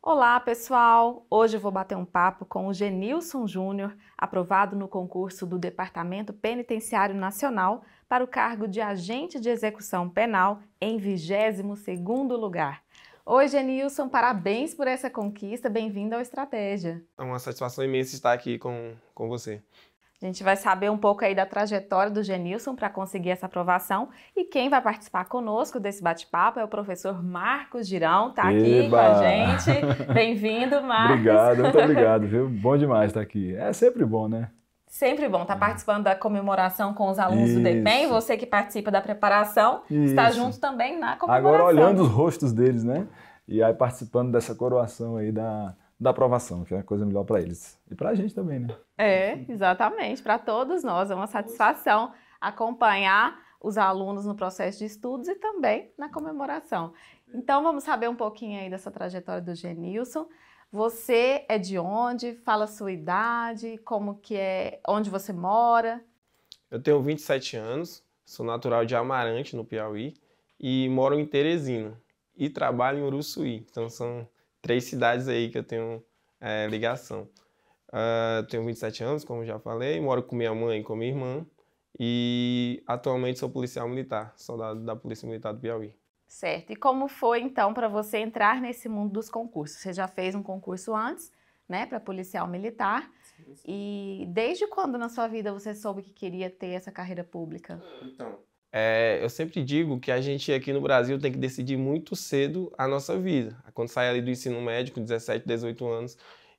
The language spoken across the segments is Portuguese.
Olá, pessoal! Hoje eu vou bater um papo com o Genilson Júnior, aprovado no concurso do Departamento Penitenciário Nacional para o cargo de agente de execução penal em 22º lugar. Oi, Genilson, parabéns por essa conquista, bem-vindo ao Estratégia. É uma satisfação imensa estar aqui com, com você. A gente vai saber um pouco aí da trajetória do Genilson para conseguir essa aprovação. E quem vai participar conosco desse bate-papo é o professor Marcos Girão, tá aqui Eba! com a gente. Bem-vindo, Marcos. obrigado, muito obrigado, viu? Bom demais estar tá aqui. É sempre bom, né? Sempre bom estar tá é. participando da comemoração com os alunos Isso. do DEPEN. Você que participa da preparação Isso. está junto também na comemoração. Agora olhando os rostos deles, né? E aí participando dessa coroação aí da, da aprovação, que é a coisa melhor para eles. E para a gente também, né? É, exatamente. Para todos nós. É uma satisfação acompanhar os alunos no processo de estudos e também na comemoração. Então, vamos saber um pouquinho aí dessa trajetória do Genilson. Você é de onde? Fala a sua idade, como que é, onde você mora? Eu tenho 27 anos, sou natural de Amarante, no Piauí, e moro em Teresina e trabalho em Uruçuí. Então são três cidades aí que eu tenho é, ligação. Uh, tenho 27 anos, como já falei, moro com minha mãe e com minha irmã e atualmente sou policial militar, soldado da Polícia Militar do Piauí. Certo. E como foi então para você entrar nesse mundo dos concursos? Você já fez um concurso antes, né, para policial militar? Sim, sim. E desde quando na sua vida você soube que queria ter essa carreira pública? Então, é, eu sempre digo que a gente aqui no Brasil tem que decidir muito cedo a nossa vida. Quando sai ali do ensino médio, com 17, 18 anos.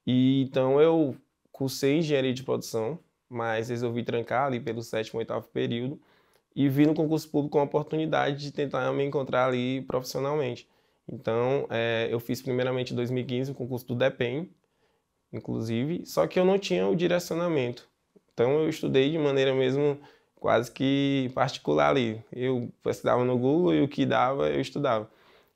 E, então eu cursei engenharia de produção, mas resolvi trancar ali pelo sétimo, oitavo período e vi no concurso público uma oportunidade de tentar me encontrar ali profissionalmente. Então, é, eu fiz primeiramente em 2015 o concurso do DEPEN, inclusive, só que eu não tinha o direcionamento. Então, eu estudei de maneira mesmo quase que particular ali. Eu estudava no Google e o que dava eu estudava.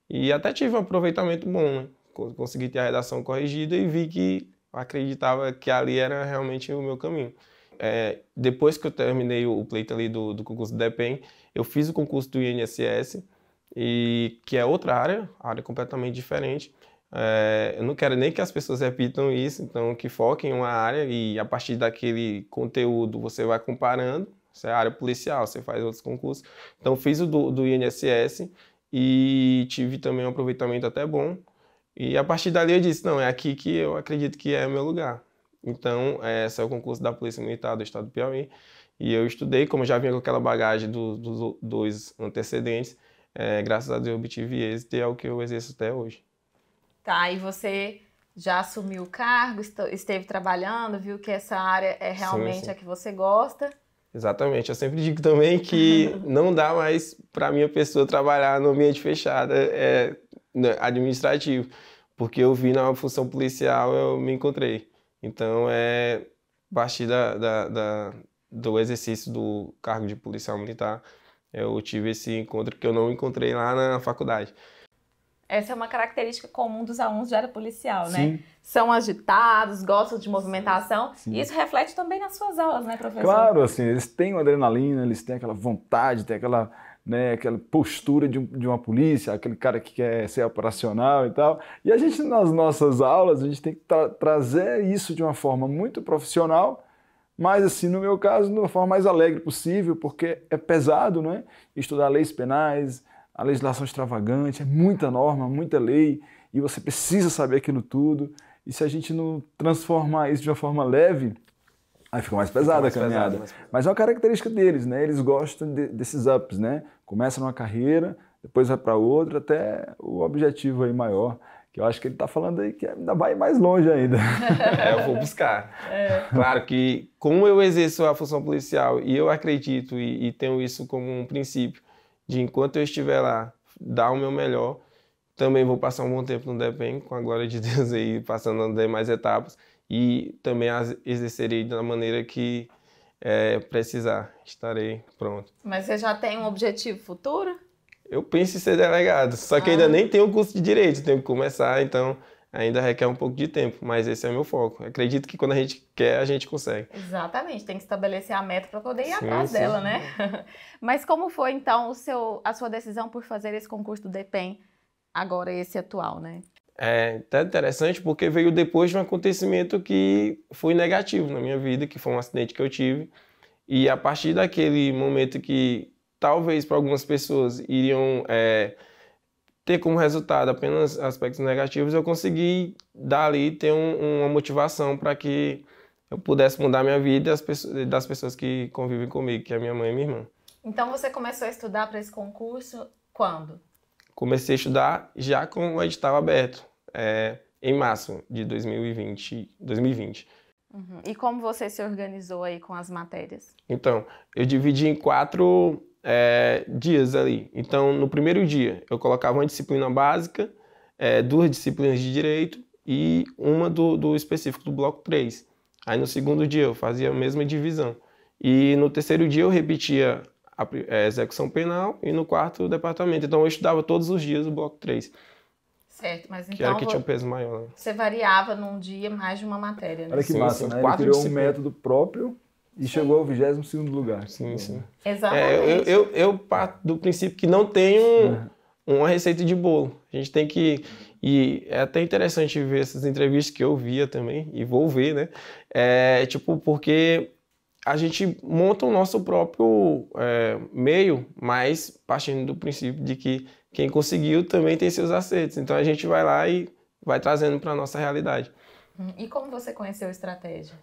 E até tive um aproveitamento bom, né? Consegui ter a redação corrigida e vi que acreditava que ali era realmente o meu caminho. É, depois que eu terminei o pleito ali do, do concurso do DEPEN, eu fiz o concurso do INSS, e que é outra área, área completamente diferente. É, eu não quero nem que as pessoas repitam isso, então que foquem em uma área e a partir daquele conteúdo você vai comparando isso é área policial, você faz outros concursos. Então, fiz o do, do INSS e tive também um aproveitamento até bom. E a partir dali eu disse, não, é aqui que eu acredito que é o meu lugar. Então, é, esse é o concurso da Polícia Militar do Estado do Piauí. E eu estudei, como já vinha com aquela bagagem do, do, dos antecedentes, é, graças a Deus eu obtive êxito e é o que eu exerço até hoje. Tá, e você já assumiu o cargo, esteve trabalhando, viu que essa área é realmente sim, sim. a que você gosta. Exatamente. Eu sempre digo também que não dá mais para a minha pessoa trabalhar no ambiente fechado é, né, administrativo, porque eu vi na função policial, eu me encontrei. Então, é partir da, da, da, do exercício do cargo de policial militar, eu tive esse encontro que eu não encontrei lá na faculdade. Essa é uma característica comum dos alunos de área policial, né? Sim. né? São agitados, gostam de movimentação. Sim. E isso reflete também nas suas aulas, né, professor? Claro, assim, eles têm adrenalina, eles têm aquela vontade, têm aquela, né, aquela postura de, de uma polícia, aquele cara que quer ser operacional e tal. E a gente, nas nossas aulas, a gente tem que tra trazer isso de uma forma muito profissional, mas assim, no meu caso, de uma forma mais alegre possível, porque é pesado, né? Estudar leis penais, a legislação é extravagante, é muita norma, muita lei, e você precisa saber aquilo tudo. E se a gente não transformar isso de uma forma leve, aí fica mais pesada mais a caminhada. Pesado, mais... Mas é uma característica deles, né? Eles gostam de, desses ups, né? Começa numa carreira, depois vai para outra, até o objetivo aí maior que eu acho que ele está falando aí que ainda vai mais longe ainda. É, eu vou buscar. É. Claro que, como eu exerço a função policial e eu acredito e, e tenho isso como um princípio, de enquanto eu estiver lá, dar o meu melhor. Também vou passar um bom tempo no DEPEN, com a glória de Deus aí, passando as demais etapas. E também as exercerei da maneira que é, precisar. Estarei pronto. Mas você já tem um objetivo futuro? Eu penso em ser delegado, só que ah. ainda nem tenho o curso de Direito, tenho que começar, então ainda requer um pouco de tempo, mas esse é o meu foco. acredito que quando a gente quer, a gente consegue. Exatamente, tem que estabelecer a meta para poder ir sim, atrás sim. dela, né? mas como foi então o seu, a sua decisão por fazer esse concurso do DEPEN, agora esse atual, né? É até interessante porque veio depois de um acontecimento que foi negativo na minha vida, que foi um acidente que eu tive. E a partir daquele momento que talvez para algumas pessoas iriam é, ter como resultado apenas aspectos negativos, eu consegui dali ter um, uma motivação para que eu pudesse mudar minha vida e pessoas, das pessoas que convivem comigo, que é minha mãe e minha irmã. Então você começou a estudar para esse concurso quando? Comecei a estudar já com o edital aberto, é, em março de 2020. 2020. Uhum. E como você se organizou aí com as matérias? Então, eu dividi em quatro é, dias ali. Então, no primeiro dia, eu colocava uma disciplina básica, é, duas disciplinas de direito e uma do, do específico do bloco 3. Aí, no segundo dia, eu fazia a mesma divisão. E no terceiro dia, eu repetia a, a eh, execução penal e no quarto, o departamento. Então, eu estudava todos os dias o bloco 3. Certo, mas então. Que era que tinha um peso maior. Né? Você variava num dia mais de uma matéria, né? Olha que sim, massa, né? Ele criou um método próprio e sim. chegou ao 22 lugar. Sim, sim. Exatamente. É, eu, eu, eu, parto do princípio que não tem um, uhum. uma receita de bolo. A gente tem que. E é até interessante ver essas entrevistas que eu via também, e vou ver, né? É, tipo, porque a gente monta o nosso próprio é, meio, mas partindo do princípio de que quem conseguiu também tem seus acertos. Então a gente vai lá e vai trazendo para a nossa realidade. Hum, e como você conheceu a estratégia?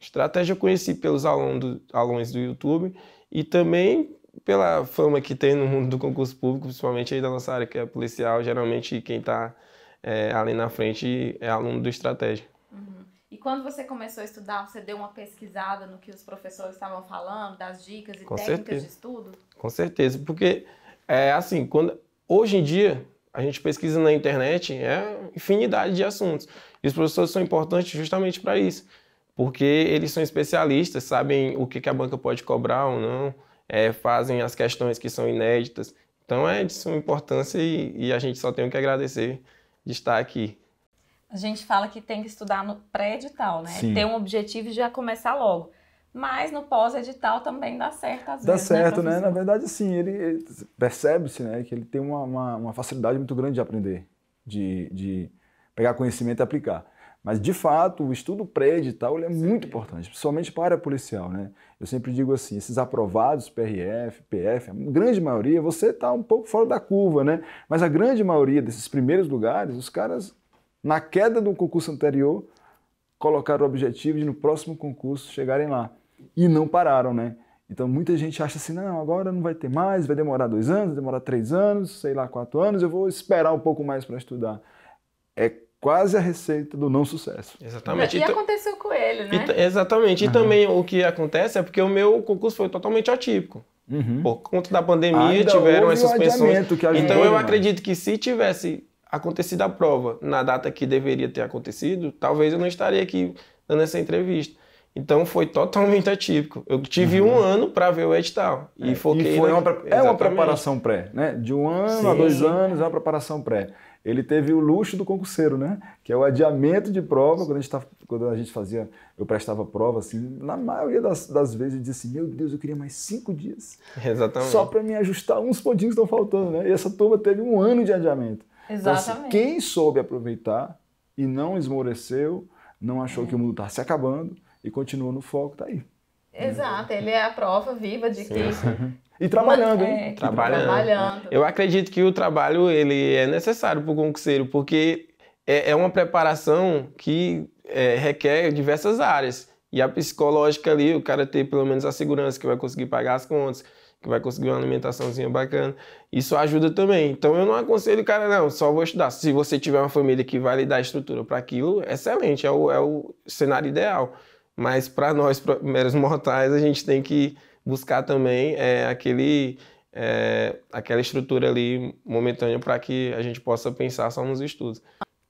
Estratégia eu conheci pelos alunos, do YouTube e também pela fama que tem no mundo do concurso público, principalmente aí da nossa área, que é policial. Geralmente quem está é, ali na frente é aluno do estratégia. Uhum. E quando você começou a estudar, você deu uma pesquisada no que os professores estavam falando, das dicas e Com técnicas certeza. de estudo? Com certeza, porque é assim, quando Hoje em dia, a gente pesquisa na internet é infinidade de assuntos. E os professores são importantes justamente para isso, porque eles são especialistas, sabem o que, que a banca pode cobrar ou não, é, fazem as questões que são inéditas. Então é de suma importância e, e a gente só tem que agradecer de estar aqui. A gente fala que tem que estudar no pré-edital, né? Sim. Ter um objetivo e já começar logo mas no pós-edital também dá certo às dá vezes. Dá né, certo, né? né? Na verdade, sim, ele percebe-se né, que ele tem uma, uma, uma, facilidade muito grande de aprender, de, de pegar conhecimento e aplicar. Mas, de fato, o estudo pré-edital é sim. muito importante, principalmente para a policial. Né? Eu sempre digo assim, esses aprovados, PRF, PF, a grande maioria, você está um pouco fora da curva, né? Mas a grande maioria desses primeiros lugares, os caras, na queda do concurso anterior, colocaram o objetivo de, no próximo concurso, chegarem lá e não pararam, né? Então muita gente acha assim, não, agora não vai ter mais, vai demorar dois anos, vai demorar três anos, sei lá, quatro anos, eu vou esperar um pouco mais para estudar. É quase a receita do não sucesso. Exatamente. E, e aconteceu com ele, né? E exatamente. E também o que acontece é porque o meu concurso foi totalmente atípico. Uhum. Por conta da pandemia, Ainda tiveram essas suspensões. então eu acredito que se tivesse acontecido a prova na data que deveria ter acontecido, talvez eu não estaria aqui dando essa entrevista. Então foi totalmente atípico. Eu tive uhum. um ano para ver o edital é, e foquei. E foi na... uma, é uma preparação pré, né? De um ano sim, a dois sim. anos é uma preparação pré. Ele teve o luxo do concurseiro, né? Que é o adiamento de prova. Quando a gente, tá, quando a gente fazia, eu prestava prova, assim, na maioria das, das vezes eu disse assim: Meu Deus, eu queria mais cinco dias. Exatamente. Só para me ajustar uns pontinhos que estão faltando, né? E essa turma teve um ano de adiamento. Exatamente. Então, assim, quem soube aproveitar e não esmoreceu, não achou é. que o mundo estava tá se acabando, e continua no foco, tá aí. Exato, ele é a prova viva de que. E trabalhando, hein? É, tá trabalhando. trabalhando. Eu acredito que o trabalho ele é necessário para o concurseiro, porque é, é uma preparação que é, requer diversas áreas. E a psicológica ali, o cara ter pelo menos a segurança que vai conseguir pagar as contas, que vai conseguir uma alimentaçãozinha bacana. Isso ajuda também. Então eu não aconselho o cara, não, só vou estudar. Se você tiver uma família que vai lhe dar estrutura para aquilo, excelente, é o, é o cenário ideal mas para nós, pra meros mortais, a gente tem que buscar também é, aquele, é, aquela estrutura ali momentânea para que a gente possa pensar só nos estudos.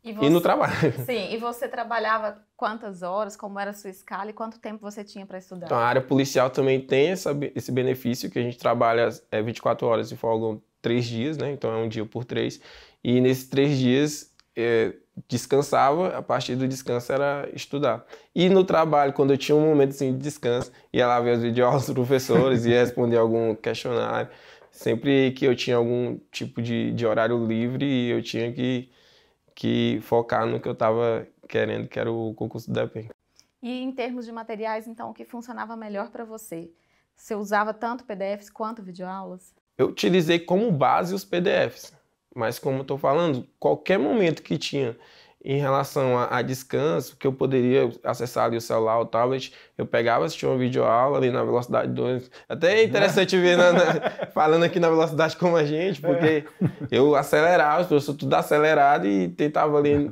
E, você, e, no trabalho. Sim, e você trabalhava quantas horas, como era a sua escala e quanto tempo você tinha para estudar? Então, a área policial também tem essa, esse benefício que a gente trabalha é, 24 horas e folgam três dias, né? Então é um dia por três. E nesses três dias é, descansava, a partir do descanso era estudar. E no trabalho, quando eu tinha um momento assim, de descanso, ia lá ver as videoaulas dos professores, ia responder algum questionário. Sempre que eu tinha algum tipo de, de horário livre, eu tinha que, que focar no que eu estava querendo, que era o concurso da EPEN. E em termos de materiais, então, o que funcionava melhor para você? Você usava tanto PDFs quanto videoaulas? Eu utilizei como base os PDFs mas como eu estou falando, qualquer momento que tinha em relação a, a, descanso, que eu poderia acessar ali o celular, o tablet, eu pegava, assistia uma videoaula ali na velocidade 2. Até é interessante ver na, na, falando aqui na velocidade como a gente, porque é. eu acelerava, eu sou tudo acelerado e tentava ali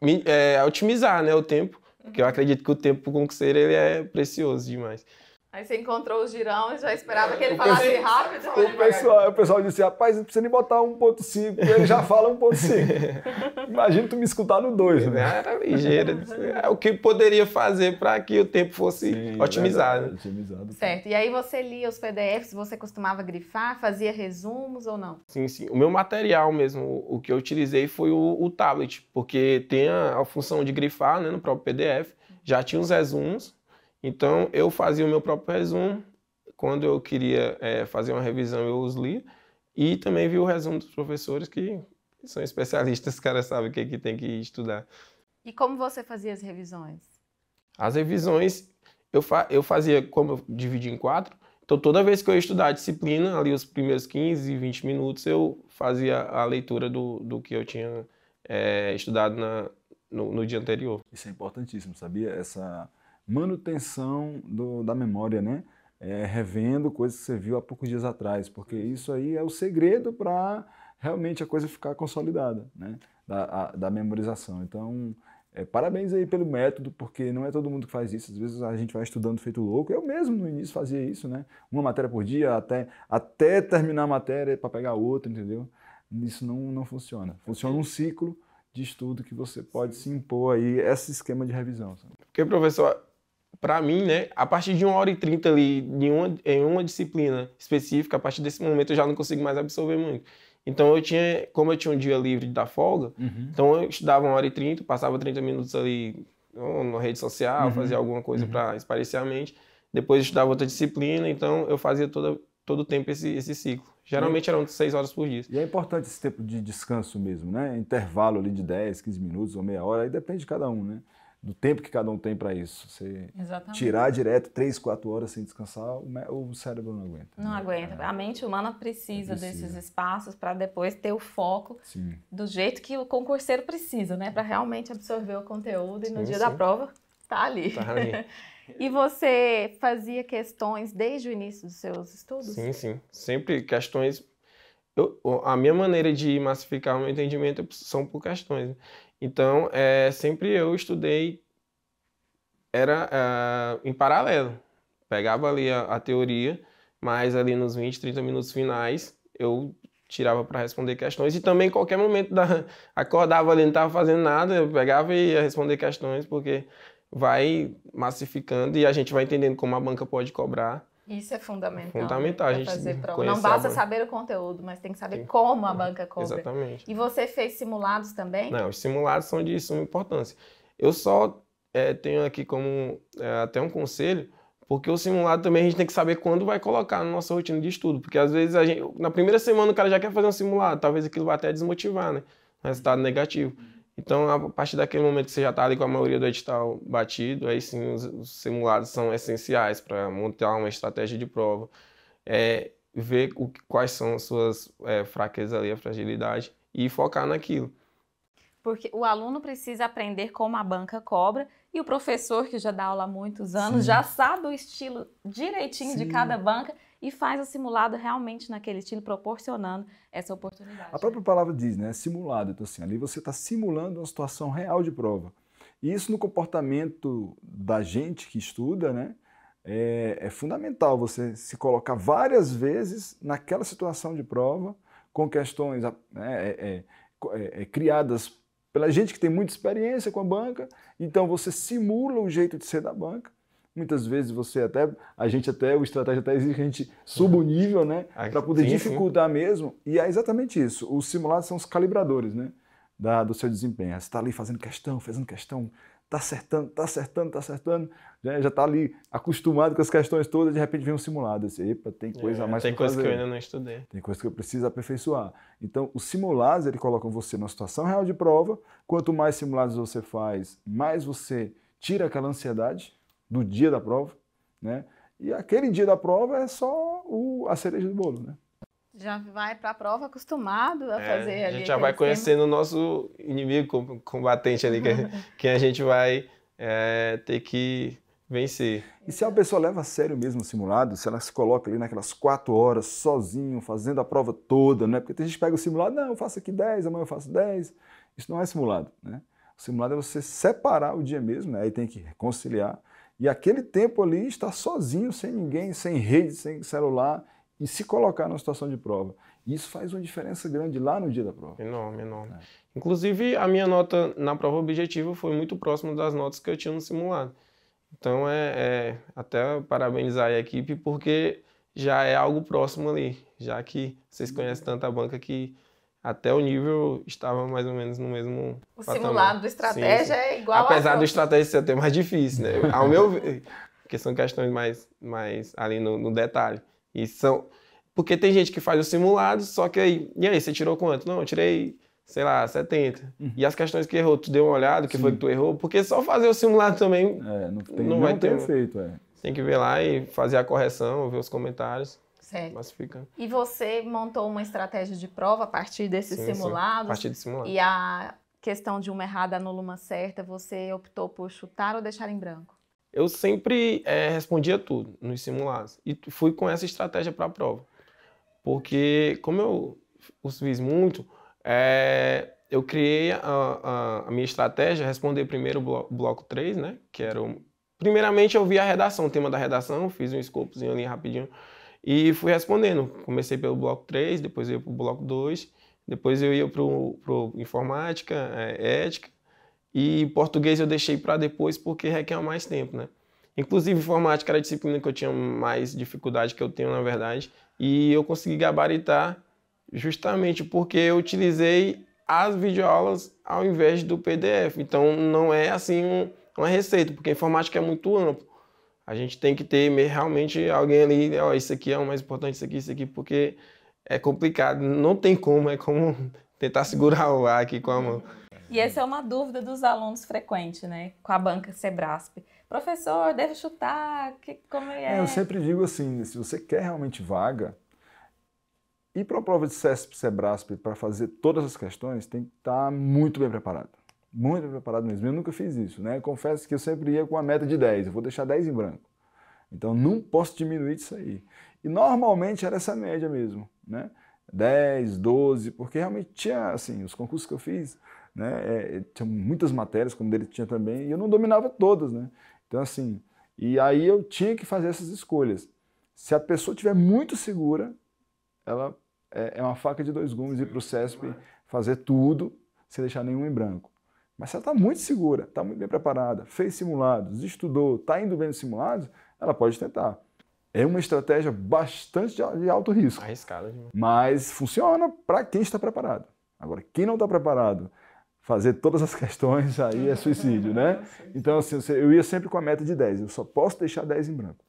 me, é, otimizar né, o tempo, porque eu acredito que o tempo com o ele é precioso demais. Aí você encontrou o girão e já esperava que ele falasse rápido. O né? pessoal, o pessoal disse, rapaz, não precisa nem botar 1.5, ele já fala 1.5. Imagina tu me escutar no 2, né? Era ligeiro. É o que poderia fazer para que o tempo fosse Sim, é otimizado. otimizado. Certo. E aí você lia os PDFs, você costumava grifar, fazia resumos ou não? Sim, sim. O meu material mesmo, o que eu utilizei foi o, o tablet, porque tem a, a função de grifar né, no próprio PDF, já tinha os resumos, então eu fazia o meu próprio resumo, quando eu queria é, fazer uma revisão eu os li e também vi o resumo dos professores que são especialistas, os caras sabem o que, é que tem que estudar. E como você fazia as revisões? As revisões eu, fa eu fazia, como eu dividi em quatro, então toda vez que eu ia estudar a disciplina, ali os primeiros 15, 20 minutos, eu fazia a leitura do, do que eu tinha é, estudado na, no, no, dia anterior. Isso é importantíssimo, sabia? Essa manutenção do, da memória, né? É, revendo coisas que você viu há poucos dias atrás, porque isso aí é o segredo para realmente a coisa ficar consolidada, né? Da, a, da memorização. Então, é, parabéns aí pelo método, porque não é todo mundo que faz isso. Às vezes a gente vai estudando feito louco. Eu mesmo no início fazia isso, né? Uma matéria por dia, até, até terminar a matéria para pegar outra, entendeu? Isso não, não funciona. Funciona um ciclo de estudo que você pode se impor aí, esse esquema de revisão. Porque, professor, para mim, né, a partir de uma hora e trinta ali, em uma, em uma disciplina específica, a partir desse momento eu já não consigo mais absorver muito. Então eu tinha, como eu tinha um dia livre da folga, uhum. então eu estudava uma hora e trinta, passava 30 minutos ali na rede social, uhum. fazia alguma coisa uhum. para esparecer a mente. Depois eu estudava outra disciplina, então eu fazia toda, todo o tempo esse, esse ciclo. Geralmente eram seis horas por dia. E é importante esse tempo de descanso mesmo, né? Intervalo ali de 10, 15 minutos ou meia hora, aí depende de cada um, né? do tempo que cada um tem para isso. Você Exatamente. tirar direto três, quatro horas sem descansar, o cérebro não aguenta. Não né? aguenta. É. A mente humana precisa, precisa. desses espaços para depois ter o foco Sim. do jeito que o concurseiro precisa, né? Para realmente absorver o conteúdo e no sim, dia da prova tá ali. Tá ali. e você fazia questões desde o início dos seus estudos? Sim, sim. Sempre questões eu, a minha maneira de massificar o meu entendimento são por questões. Né? Então, é, sempre eu estudei, era é, em paralelo. Pegava ali a, a, teoria, mas ali nos 20, 30 minutos finais, eu tirava para responder questões. E também, qualquer momento, da, acordava ali, não estava fazendo nada, eu pegava e ia responder questões, porque vai massificando e a gente vai entendendo como a banca pode cobrar isso é fundamental. Fundamental, a gente fazer prova. Não basta saber o conteúdo, mas tem que saber tem... como a banca cobra. Exatamente. E você fez simulados também? Não, os simulados são de suma importância. Eu só é, tenho aqui como é, até um conselho, porque o simulado também a gente tem que saber quando vai colocar na nossa rotina de estudo, porque às vezes a gente, na primeira semana o cara já quer fazer um simulado, talvez aquilo vá até desmotivar, né? Resultado negativo. Então, a partir daquele momento que você já está ali com a maioria do edital batido, aí sim os, os simulados são essenciais para montar uma estratégia de prova, é, ver o, quais são as suas é, fraquezas ali, a fragilidade e focar naquilo. Porque o aluno precisa aprender como a banca cobra e o professor, que já dá aula há muitos anos, sim. já sabe o estilo direitinho sim. de cada banca e faz o simulado realmente naquele estilo, proporcionando essa oportunidade. A própria palavra diz, né? Simulado. Então, assim, ali você está simulando uma situação real de prova. E isso no comportamento da gente que estuda, né? É, é fundamental você se colocar várias vezes naquela situação de prova, com questões né, é, é, é, é criadas pela gente que tem muita experiência com a banca, então você simula o jeito de ser da banca Muitas vezes você até, a gente até, o estratégia até exige que a gente suba o nível, né? Ah, Para poder sim, dificultar sim. mesmo. E é exatamente isso. Os simulados são os calibradores, né? Da, do seu desempenho. Você está ali fazendo questão, fazendo questão, está acertando, está acertando, está acertando. Né? Já está ali acostumado com as questões todas, de repente vem um simulado. Você, epa, tem é, coisa é, mais Tem coisa fazer. que eu ainda não estudei. Tem coisa que eu preciso aperfeiçoar. Então, os simulados, ele colocam você na situação real de prova. Quanto mais simulados você faz, mais você tira aquela ansiedade, do dia da prova, né? E aquele dia da prova é só o, a cereja do bolo, né? Já vai para a prova acostumado a é, fazer ali. A gente já vai conhecendo o nosso inimigo combatente ali, que, que a gente vai é, ter que vencer. E se a pessoa leva a sério mesmo o simulado, se ela se coloca ali naquelas quatro horas sozinho, fazendo a prova toda, né? Porque tem gente que pega o simulado, não, eu faço aqui 10, amanhã eu faço 10. Isso não é simulado, né? simulado é você separar o dia mesmo, né? aí tem que reconciliar. E aquele tempo ali estar sozinho, sem ninguém, sem rede, sem celular e se colocar numa situação de prova. Isso faz uma diferença grande lá no dia da prova. Enorme, enorme. É. Inclusive, a minha nota na prova objetiva foi muito próxima das notas que eu tinha no simulado. Então, é, é até parabenizar a equipe, porque já é algo próximo ali, já que vocês conhecem tanta banca que até o nível estava mais ou menos no mesmo. O patamar. simulado do estratégia sim, sim. é igual. Apesar a... do estratégia ser até mais difícil, né? Ao meu ver, porque são questões mais, mais ali no, no, detalhe. E são. Porque tem gente que faz o simulado, só que aí. E aí, você tirou quanto? Não, eu tirei, sei lá, 70. Uhum. E as questões que errou, tu deu uma olhada, o que sim. foi que tu errou? Porque só fazer o simulado também. É, não, tem, não vai não ter. efeito é. Tem que ver lá e fazer a correção, ver os comentários. Certo. E você montou uma estratégia de prova a partir desses sim, simulados? Sim. A partir de simulado. E a questão de uma errada anula uma certa, você optou por chutar ou deixar em branco? Eu sempre é, respondia tudo nos simulados. E fui com essa estratégia para a prova. Porque, como eu os fiz muito, é, eu criei a, a, a, minha estratégia, responder primeiro o bloco, bloco 3, né? Que era o, Primeiramente eu vi a redação, o tema da redação, fiz um escopozinho ali rapidinho e fui respondendo. Comecei pelo bloco 3, depois eu ia para o bloco 2, depois eu ia para o informática, é, ética, e português eu deixei para depois porque requer mais tempo, né? Inclusive, informática era a disciplina que eu tinha mais dificuldade, que eu tenho na verdade, e eu consegui gabaritar justamente porque eu utilizei as videoaulas ao invés do PDF. Então, não é assim uma receita, porque informática é muito ampla. A gente tem que ter realmente alguém ali, ó, oh, isso aqui é o mais importante, isso aqui, isso aqui, porque é complicado, não tem como, é como tentar segurar o ar aqui com a mão. E essa é uma dúvida dos alunos frequente, né? Com a banca Sebrasp. Professor, devo chutar? Que, como é? é? Eu sempre digo assim: né? se você quer realmente vaga, ir para a prova de CESP Sebrasp para fazer todas as questões, tem que estar tá muito bem preparado muito preparado mesmo. Eu nunca fiz isso, né? Confesso que eu sempre ia com a meta de 10, eu vou deixar 10 em branco. Então não posso diminuir disso aí. E normalmente era essa média mesmo, né? 10, 12, porque realmente tinha, assim, os concursos que eu fiz, né? É, é tinha muitas matérias, como dele tinha também, e eu não dominava todas, né? Então, assim, e aí eu tinha que fazer essas escolhas. Se a pessoa tiver muito segura, ela é, é uma faca de dois gumes ir para o CESP fazer tudo, sem deixar nenhum em branco. Mas se ela está muito segura, está muito bem preparada, fez simulados, estudou, está indo bem nos simulados, ela pode tentar. É uma estratégia bastante de alto risco. Arriscada demais. Mas funciona para quem está preparado. Agora, quem não está preparado, fazer todas as questões aí é suicídio, né? Então, assim, eu ia sempre com a meta de 10. Eu só posso deixar 10 em branco.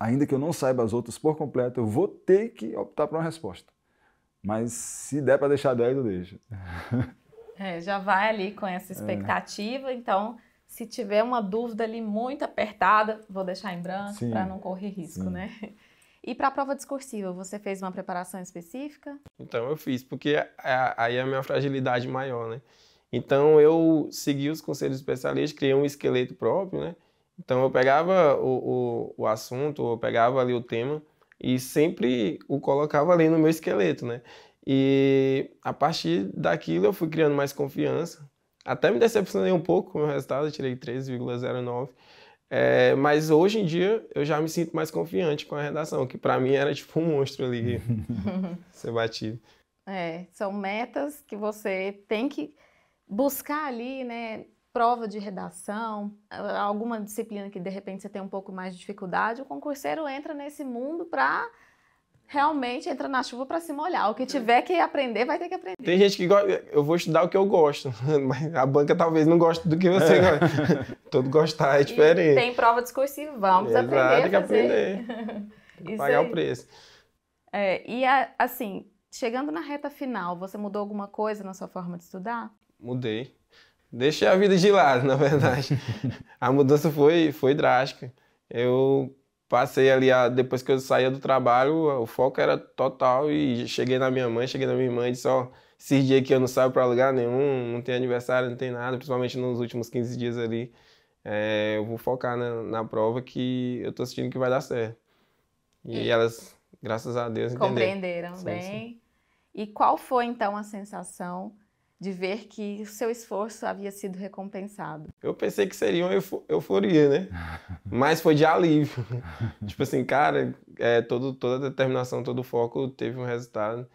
Ainda que eu não saiba as outras por completo, eu vou ter que optar por uma resposta. Mas se der para deixar 10, eu deixo. É, já vai ali com essa é. expectativa, é. então se tiver uma dúvida ali muito apertada, vou deixar em branco para não correr risco, Sim. né? E para a prova discursiva, você fez uma preparação específica? Então eu fiz, porque aí é a minha fragilidade maior, né? Então eu segui os conselhos especialistas, criei um esqueleto próprio, né? Então eu pegava o, o, o assunto, eu pegava ali o tema e sempre o colocava ali no meu esqueleto, né? E a partir daquilo eu fui criando mais confiança. Até me decepcionei um pouco com o resultado, eu tirei 3,09. É, mas hoje em dia eu já me sinto mais confiante com a redação, que para mim era tipo um monstro ali ser batido. É, são metas que você tem que buscar ali, né? Prova de redação, alguma disciplina que de repente você tem um pouco mais de dificuldade, o concurseiro entra nesse mundo para realmente entra na chuva para se molhar. O que é. tiver que aprender, vai ter que aprender. Tem gente que gosta, eu vou estudar o que eu gosto, mas a banca talvez não goste do que você é. gosta. Todo gostar é diferente. E tem prova discursiva, vamos Exato, aprender. Tem que aprender. Isso pagar aí. o preço. É, e assim, chegando na reta final, você mudou alguma coisa na sua forma de estudar? Mudei. Deixei a vida de lado, na verdade. a mudança foi, foi drástica. Eu passei ali, a, depois que eu saía do trabalho, o foco era total e cheguei na minha mãe, cheguei na minha irmã e disse, ó, esses dias que eu não saio para lugar nenhum, não tem aniversário, não tem nada, principalmente nos últimos 15 dias ali, é, eu vou focar na, na, prova que eu tô sentindo que vai dar certo. E, e é. elas, graças a Deus, compreenderam entenderam. Compreenderam bem. Sim. E qual foi, então, a sensação de ver que o seu esforço havia sido recompensado. Eu pensei que seria uma euforia, né? Mas foi de alívio. tipo assim, cara, é, todo, toda determinação, todo o foco teve um resultado.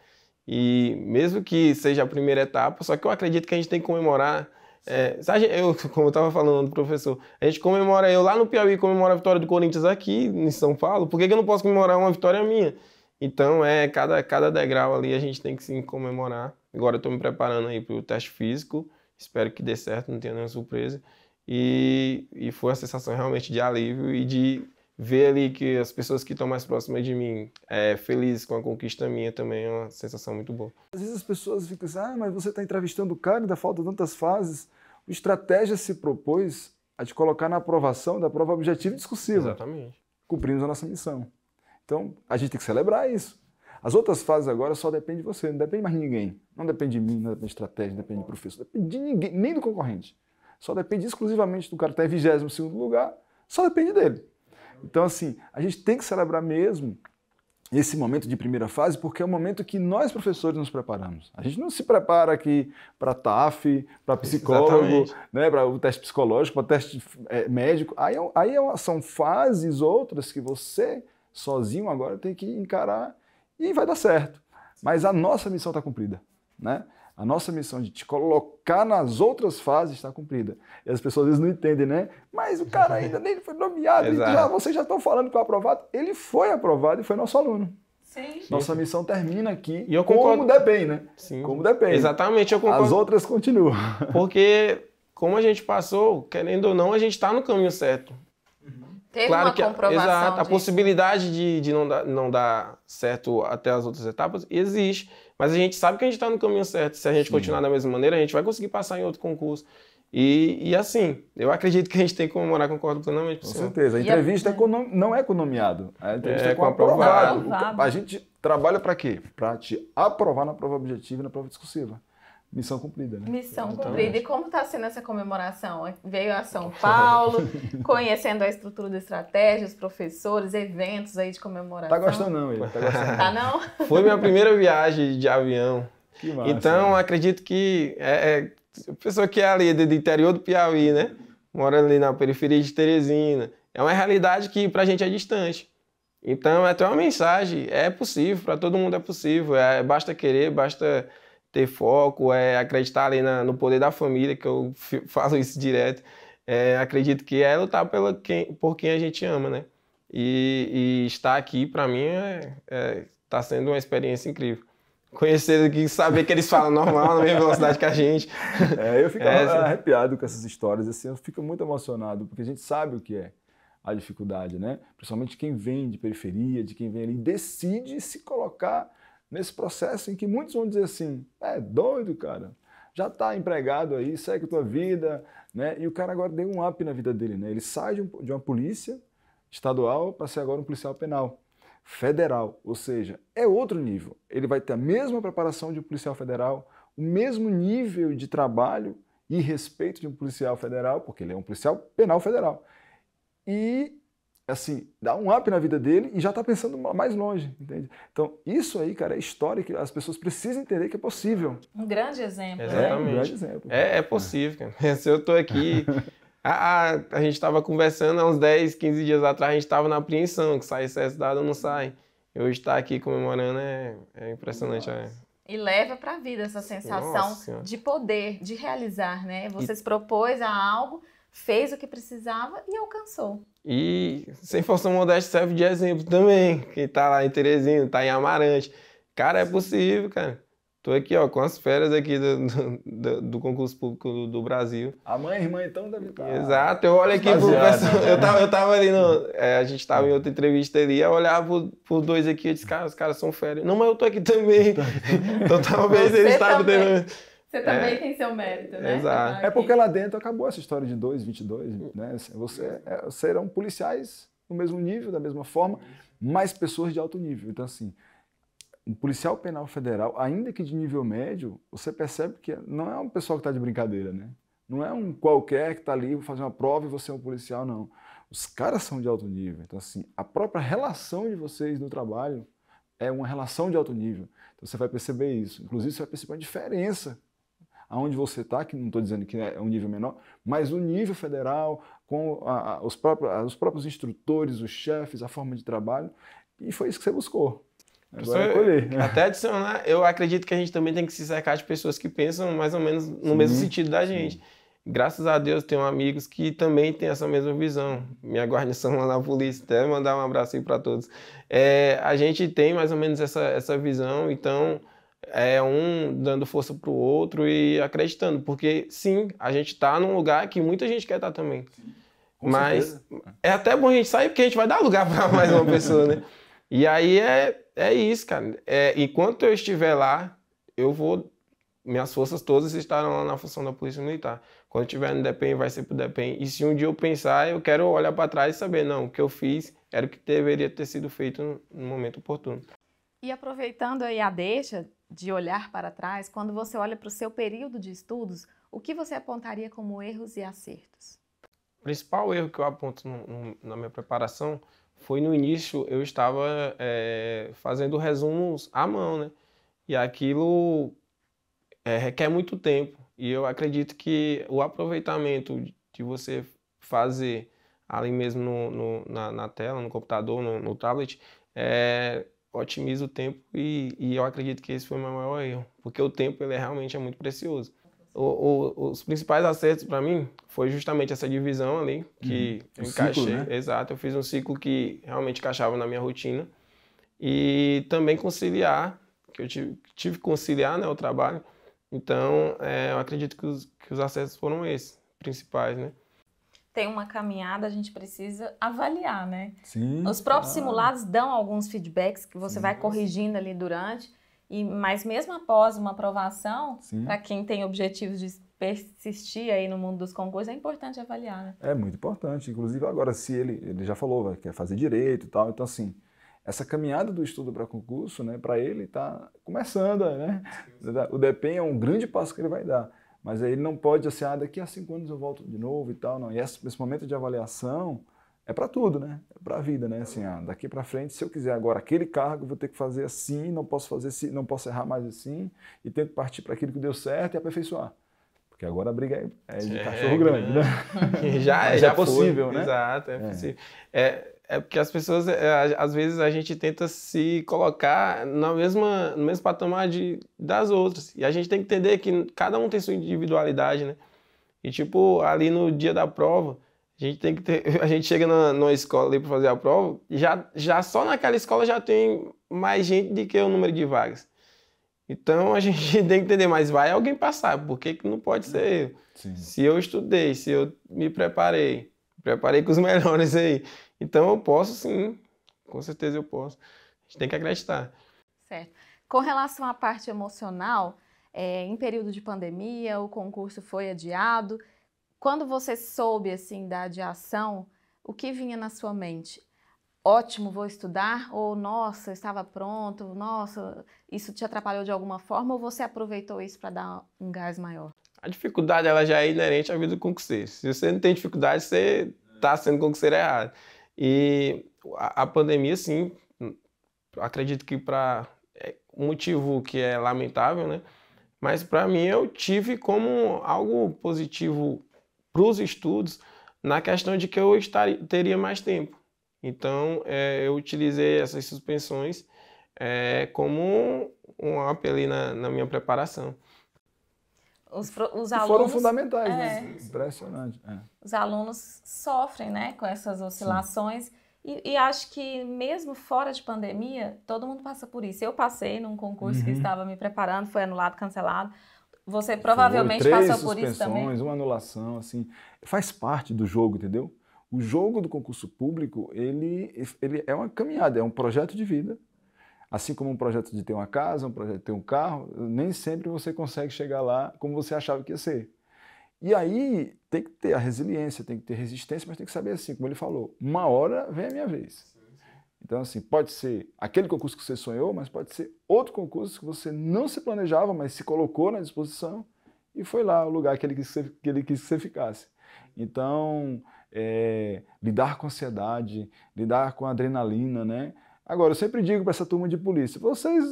E mesmo que seja a primeira etapa, só que eu acredito que a gente tem que comemorar. É, sabe, eu, como eu estava falando do professor, a gente comemora, eu lá no Piauí comemora a vitória do Corinthians aqui, em São Paulo, por que, que eu não posso comemorar uma vitória minha? Então, é cada, cada degrau ali a gente tem que se comemorar. Agora eu estou me preparando aí para o teste físico, espero que dê certo, não tenha nenhuma surpresa. E, e foi uma sensação realmente de alívio e de ver ali que as pessoas que estão mais próximas de mim é, felizes com a conquista minha também é uma sensação muito boa. Às vezes as pessoas ficam assim, ah, mas você está entrevistando o cara, ainda falta tantas fases. O estratégia se propôs a te colocar na aprovação da prova objetiva e discursiva. Exatamente. Cumprimos a nossa missão. Então, a gente tem que celebrar isso. As outras fases agora só depende de você, não depende mais de ninguém. Não depende de mim, não depende de estratégia, não depende de professor, não depende de ninguém, nem do concorrente. Só depende exclusivamente do cara que está em 22 lugar, só depende dele. Então, assim, a gente tem que celebrar mesmo esse momento de primeira fase, porque é o momento que nós, professores, nos preparamos. A gente não se prepara aqui para TAF, para psicólogo, né, para o teste psicológico, para o teste é, médico. Aí, é aí é são fases outras que você sozinho agora tem que encarar e vai dar certo. Mas a nossa missão está cumprida, né? A nossa missão de te colocar nas outras fases está cumprida. E as pessoas às vezes não entendem, né? Mas o cara ainda nem foi nomeado, já, então, ah, vocês já estão falando que foi aprovado. Ele foi aprovado e foi nosso aluno. Sim. Nossa missão termina aqui. E eu concordo. Como der bem, né? Sim. Como der bem. Exatamente, eu concordo. As outras continuam. Porque, como a gente passou, querendo ou não, a gente está no caminho certo. Teve claro uma que, comprovação. Exato. Disso. A possibilidade de, de não, dar, não dar certo até as outras etapas existe. Mas a gente sabe que a gente está no caminho certo. Se a gente Sim. continuar da mesma maneira, a gente vai conseguir passar em outro concurso. E, e assim, eu acredito que a gente tem que comemorar, concordo plenamente. Com certeza. A entrevista a... É né? não é economiado. A entrevista é, é com, com aprovado. aprovado. A gente trabalha para quê? Para te aprovar na prova objetiva e na prova discursiva. Missão cumprida, né? Missão cumprida. E como está sendo essa comemoração? Veio a São Paulo, conhecendo a estrutura da estratégia, os professores, eventos aí de comemoração. Tá gostando não, ele. Tá gostando. tá não? Foi minha primeira viagem de avião. Que massa, então, né? acredito que é, é, pessoa que é ali do interior do Piauí, né? Morando ali na periferia de Teresina. É uma realidade que pra gente é distante. Então, é até uma mensagem. É possível, para todo mundo é possível. É, basta querer, basta ter foco, é acreditar ali na, no poder da família, que eu faço isso direto. É, acredito que é lutar pela quem, por quem a gente ama, né? E, e estar aqui, para mim, está é, é, tá sendo uma experiência incrível. Conhecer aqui, saber que eles falam normal, na mesma velocidade que a gente. É, eu fico é arrepiado com essas histórias, assim, eu fico muito emocionado, porque a gente sabe o que é a dificuldade, né? Principalmente quem vem de periferia, de quem vem ali, decide se colocar nesse processo em que muitos vão dizer assim: é doido, cara, já está empregado aí, segue a tua vida, né? E o cara agora deu um up na vida dele, né? Ele sai de, um, de uma polícia estadual para ser agora um policial penal federal, ou seja, é outro nível. Ele vai ter a mesma preparação de um policial federal, o mesmo nível de trabalho e respeito de um policial federal, porque ele é um policial penal federal. E assim, dá um up na vida dele e já está pensando mais longe, entende? Então, isso aí, cara, é história que as pessoas precisam entender que é possível. Um grande exemplo. Né? Exatamente. É, um grande exemplo. É, é possível. Cara. Se eu estou aqui... a, a, a gente estava conversando há uns 10, 15 dias atrás, a gente estava na apreensão, que sai excesso dado ou não sai. E hoje estar tá aqui comemorando é, é impressionante. É. E leva para a vida essa sensação de poder, de realizar, né? Você e... se propôs a algo fez o que precisava e alcançou. E sem força modéstia serve de exemplo também. Quem tá lá em Teresina, tá em Amarante. Cara, é possível, cara. Tô aqui, ó, com as férias aqui do, do, do concurso público do, do, Brasil. A mãe e a irmã, então, deve estar. Tá Exato, eu olho aqui pro pessoal. Né? Eu tava, eu tava ali, no, é, a gente tava em outra entrevista ali, eu olhava os dois aqui e disse, cara, os caras são férias. Não, mas eu tô aqui também. então talvez eles estavam também. Você também é, tem seu mérito, né? Exato. É porque lá dentro acabou essa história de 2, 22, né? Assim, você é, serão policiais no mesmo nível, da mesma forma, mas pessoas de alto nível. Então, assim, um policial penal federal, ainda que de nível médio, você percebe que não é um pessoal que está de brincadeira, né? Não é um qualquer que está ali fazer uma prova e você é um policial, não. Os caras são de alto nível. Então, assim, a própria relação de vocês no trabalho é uma relação de alto nível. Então, você vai perceber isso. Inclusive, você vai perceber a diferença aonde você está, que não estou dizendo que é um nível menor, mas o nível federal, com a, a, os, próprios, a, os próprios instrutores, os chefes, a forma de trabalho, e foi isso que você buscou. Agora Professor, até adicionar, eu acredito que a gente também tem que se cercar de pessoas que pensam mais ou menos no sim, mesmo sentido da gente. Sim. Graças a Deus tenho amigos que também têm essa mesma visão. Minha guarnição lá na polícia, até mandar um abraço aí para todos. É, a gente tem mais ou menos essa, essa visão, então é, um dando força para o outro e acreditando, porque sim, a gente está num lugar que muita gente quer estar tá também. Com Mas certeza. é até bom a gente sair, porque a gente vai dar lugar para mais uma pessoa, né? E aí é, é isso, cara. É, enquanto eu estiver lá, eu vou. Minhas forças todas estarão lá na função da Polícia Militar. Quando estiver no DEPEN, vai ser o DEPEN. E se um dia eu pensar, eu quero olhar para trás e saber, não, o que eu fiz era o que deveria ter sido feito no momento oportuno. E aproveitando aí a deixa, de olhar para trás, quando você olha para o seu período de estudos, o que você apontaria como erros e acertos? O principal erro que eu aponto no, no, na minha preparação foi no início eu estava é, fazendo resumos à mão, né? E aquilo é, requer muito tempo. E eu acredito que o aproveitamento de você fazer ali mesmo no, no na, na, tela, no computador, no, no tablet, é, otimiza o tempo e, e, eu acredito que esse foi o meu maior erro, porque o tempo ele é realmente é muito precioso. O, o, os principais acertos para mim foi justamente essa divisão ali que hum, eu encaixei. Ciclo, né? Exato, eu fiz um ciclo que realmente encaixava na minha rotina e também conciliar, que eu tive, tive que conciliar né, o trabalho. Então, é, eu acredito que os, que os acertos foram esses principais, né? tem uma caminhada, a gente precisa avaliar, né? Sim. Os próprios simulados dão alguns feedbacks que você Sim. vai corrigindo ali durante, e mas mesmo após uma aprovação, para quem tem objetivos de persistir aí no mundo dos concursos, é importante avaliar, né? É muito importante. Inclusive, agora, se ele, ele já falou, vai, quer fazer direito e tal, então assim. Essa caminhada do estudo para concurso, né, para ele está começando, né? O DEPEN é um grande passo que ele vai dar. Mas aí ele não pode, assim, ah, daqui a cinco anos eu volto de novo e tal, não. E esse, esse momento de avaliação é para tudo, né? É para a vida, né? Assim, ah, daqui para frente, se eu quiser agora aquele cargo, vou ter que fazer assim, não posso fazer assim, não posso errar mais assim, e tenho que partir para aquilo que deu certo e aperfeiçoar. Porque agora a briga é, é de é, cachorro grande, né? É já, é, já é possível, foi. Né? né? Exato, é, é. possível. É, é porque as pessoas, é, às vezes, a gente tenta se colocar na mesma, no mesmo patamar de, das outras. E a gente tem que entender que cada um tem sua individualidade, né? E, tipo, ali no dia da prova, a gente tem que ter, a gente chega na, numa escola ali para fazer a prova, já, já só naquela escola já tem mais gente do que o número de vagas. Então a gente tem que entender, mas vai alguém passar, por que, que não pode ser eu? Sim. Se eu estudei, se eu me preparei, preparei com os melhores aí, então eu posso sim, com certeza eu posso. A gente tem que acreditar. Certo. Com relação à parte emocional, é, em período de pandemia, o concurso foi adiado. Quando você soube assim da adiação, o que vinha na sua mente? Ótimo, vou estudar? Ou nossa, estava pronto? Nossa, isso te atrapalhou de alguma forma? Ou você aproveitou isso para dar um gás maior? A dificuldade ela já é inerente à vida do concurseiro. Se você não tem dificuldade, você está sendo concurseiro errado. E a, a pandemia, sim, hum, acredito que para é, um motivo que é lamentável, né? Mas para mim eu tive como algo positivo para os estudos na questão de que eu teria mais tempo. Então é, eu utilizei essas suspensões é, como um up ali na, na minha preparação os, os alunos. Foram fundamentais, né? é, né? Impressionante. É. Os alunos sofrem, né, com essas oscilações. E, e, acho que mesmo fora de pandemia, todo mundo passa por isso. Eu passei num concurso uhum. que estava me preparando, foi anulado, cancelado. Você provavelmente foi, passou por isso também. Uma anulação, assim, faz parte do jogo, entendeu? O jogo do concurso público, ele, ele é uma caminhada, é um projeto de vida Assim como um projeto de ter uma casa, um projeto de ter um carro, nem sempre você consegue chegar lá como você achava que ia ser. E aí tem que ter a resiliência, tem que ter resistência, mas tem que saber assim, como ele falou, uma hora vem a minha vez. Então, assim, pode ser aquele concurso que você sonhou, mas pode ser outro concurso que você não se planejava, mas se colocou na disposição e foi lá o lugar que ele quis que você, que ele quis que você ficasse. Então, é, lidar com ansiedade, lidar com adrenalina, né? Agora, eu sempre digo para essa turma de polícia, vocês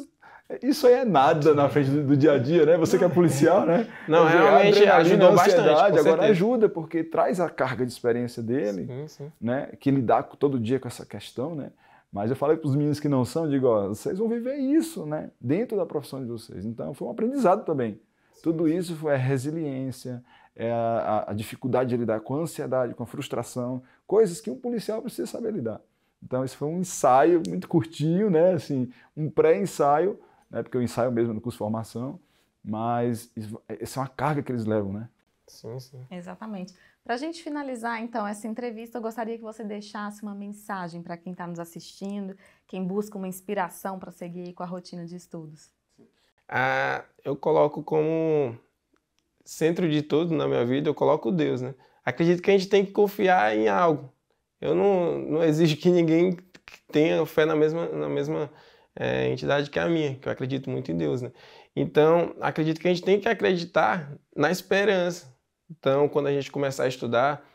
isso aí é nada na frente do, do, dia a dia, né? Você que é policial, né? Não, dizer, realmente ajudou bastante. Agora ajuda, porque traz a carga de experiência dele, sim, sim. né? Que lidar todo dia com essa questão, né? Mas eu falei para os meninos que não são, digo, ó, vocês vão viver isso, né? Dentro da profissão de vocês. Então, foi um aprendizado também. Tudo isso foi a resiliência, é a, a dificuldade de lidar com a ansiedade, com a frustração, coisas que um policial precisa saber lidar. Então, isso foi um ensaio muito curtinho, né? Assim, um pré-ensaio, né? Porque eu ensaio mesmo no curso de formação, mas isso, essa é uma carga que eles levam, né? Sim, sim. Exatamente. Para a gente finalizar, então, essa entrevista, eu gostaria que você deixasse uma mensagem para quem está nos assistindo, quem busca uma inspiração para seguir com a rotina de estudos. Ah, eu coloco como centro de tudo na minha vida, eu coloco Deus, né? Acredito que a gente tem que confiar em algo, eu não, não exijo que ninguém tenha fé na mesma, na mesma é, entidade que a minha, que eu acredito muito em Deus, né? Então, acredito que a gente tem que acreditar na esperança. Então, quando a gente começar a estudar,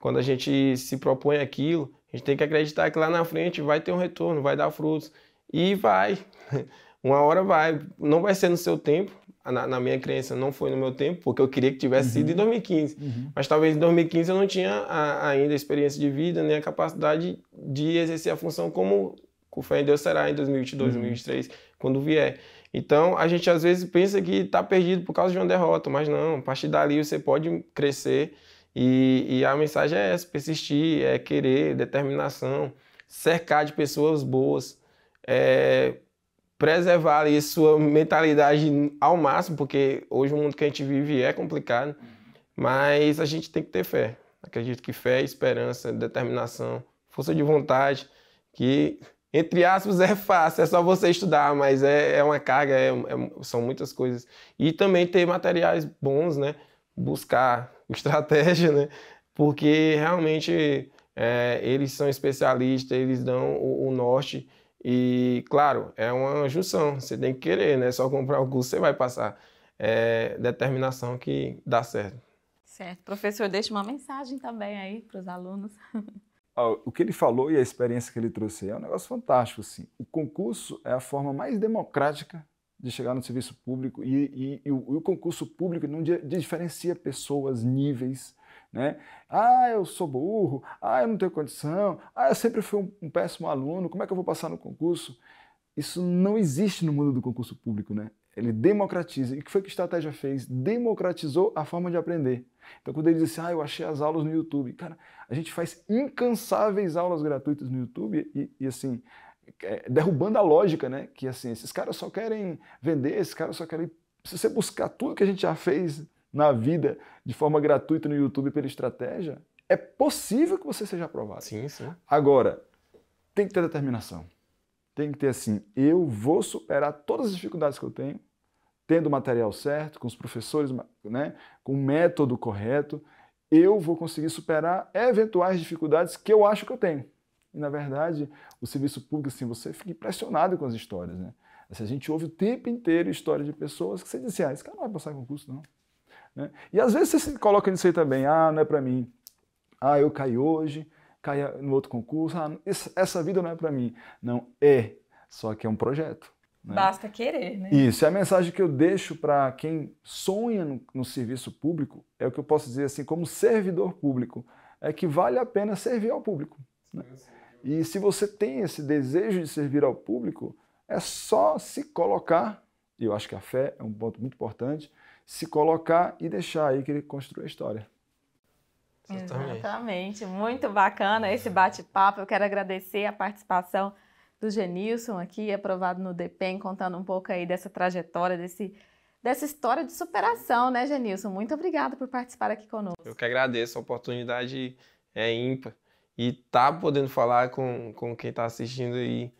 quando a gente se propõe aquilo, a gente tem que acreditar que lá na frente vai ter um retorno, vai dar frutos. E vai. Uma hora vai. Não vai ser no seu tempo, na, na, minha crença, não foi no meu tempo, porque eu queria que tivesse uhum. sido em 2015. Uhum. uhum. Mas talvez em 2015 eu não tinha a, ainda a experiência de vida, nem a capacidade de exercer a função como o fé em Deus será em 2022, uhum. 2023, quando vier. Então, a gente às vezes pensa que está perdido por causa de uma derrota, mas não, a partir dali você pode crescer e, e a mensagem é essa, persistir, é querer, determinação, cercar de pessoas boas, é, preservar ali sua mentalidade ao máximo, porque hoje o mundo que a gente vive é complicado, mas a gente tem que ter fé. Acredito que fé, esperança, determinação, força de vontade, que entre aspas é fácil, é só você estudar, mas é, é uma carga, é, é, são muitas coisas. E também ter materiais bons, né? Buscar estratégia, né? Porque realmente é, eles são especialistas, eles dão o, o norte e, claro, é uma junção, você tem que querer, né? Só comprar o curso, você vai passar. É determinação que dá certo. Certo. Professor, deixe uma mensagem também aí para os alunos. o que ele falou e a experiência que ele trouxe é um negócio fantástico. Assim. O concurso é a forma mais democrática de chegar no serviço público e, e, e, o, e o, concurso público não diferencia pessoas, níveis, né? Ah, eu sou burro, ah, eu não tenho condição, ah, eu sempre fui um, um péssimo aluno, como é que eu vou passar no concurso? Isso não existe no mundo do concurso público, né? Ele democratiza. E o que foi que a estratégia fez? Democratizou a forma de aprender. Então, quando ele disse, assim, ah, eu achei as aulas no YouTube. Cara, a gente faz incansáveis aulas gratuitas no YouTube e, e assim, é, derrubando a lógica, né? Que assim, esses caras só querem vender, esses caras só querem. Se você buscar tudo que a gente já fez na vida de forma gratuita no YouTube pela estratégia, é possível que você seja aprovado. Sim, sim. Agora, tem que ter determinação. Tem que ter assim, eu vou superar todas as dificuldades que eu tenho, tendo o material certo, com os professores, né, com o método correto, eu vou conseguir superar eventuais dificuldades que eu acho que eu tenho. E, na verdade, o serviço público, assim, você fica impressionado com as histórias, né? Assim, a gente ouve o tempo inteiro histórias de pessoas que você diz assim, ah, esse cara não vai passar em concurso, não. Né? E às vezes você se coloca nisso aí também, ah, não é para mim, ah, eu caí hoje, caí no outro concurso, ah, essa vida não é para mim. Não, é, só que é um projeto. Né? Basta querer, né? Isso, é a mensagem que eu deixo para quem sonha no, no, serviço público, é o que eu posso dizer assim, como servidor público, é que vale a pena servir ao público. Né? E se você tem esse desejo de servir ao público, é só se colocar e eu acho que a fé é um ponto muito importante, se colocar e deixar aí que ele construa a história. Exatamente. Exatamente. Muito bacana esse bate-papo. Eu quero agradecer a participação do Genilson aqui, aprovado no DPEM, contando um pouco aí dessa trajetória, desse, dessa história de superação, né, Genilson? Muito obrigado por participar aqui conosco. Eu que agradeço, a oportunidade é ímpar. E tá podendo falar com, com quem está assistindo aí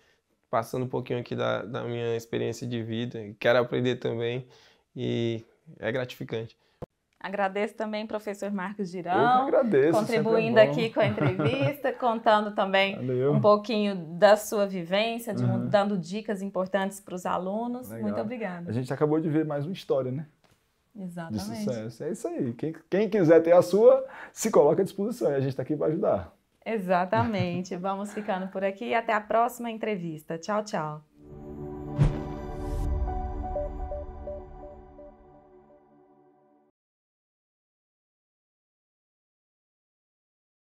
passando um pouquinho aqui da, da minha experiência de vida. Quero aprender também e é gratificante. Agradeço também professor Marcos Girão, agradeço, é contribuindo é aqui com a entrevista, contando também Valeu. um pouquinho da sua vivência, de, uhum. dando dicas importantes para os alunos. Legal. Muito obrigada. A gente acabou de ver mais uma história, né? Exatamente. De sucesso. É isso aí. Quem, quem quiser ter a sua, se coloca à disposição e a gente está aqui para ajudar. Exatamente. Vamos ficando por aqui e até a próxima entrevista. Tchau, tchau.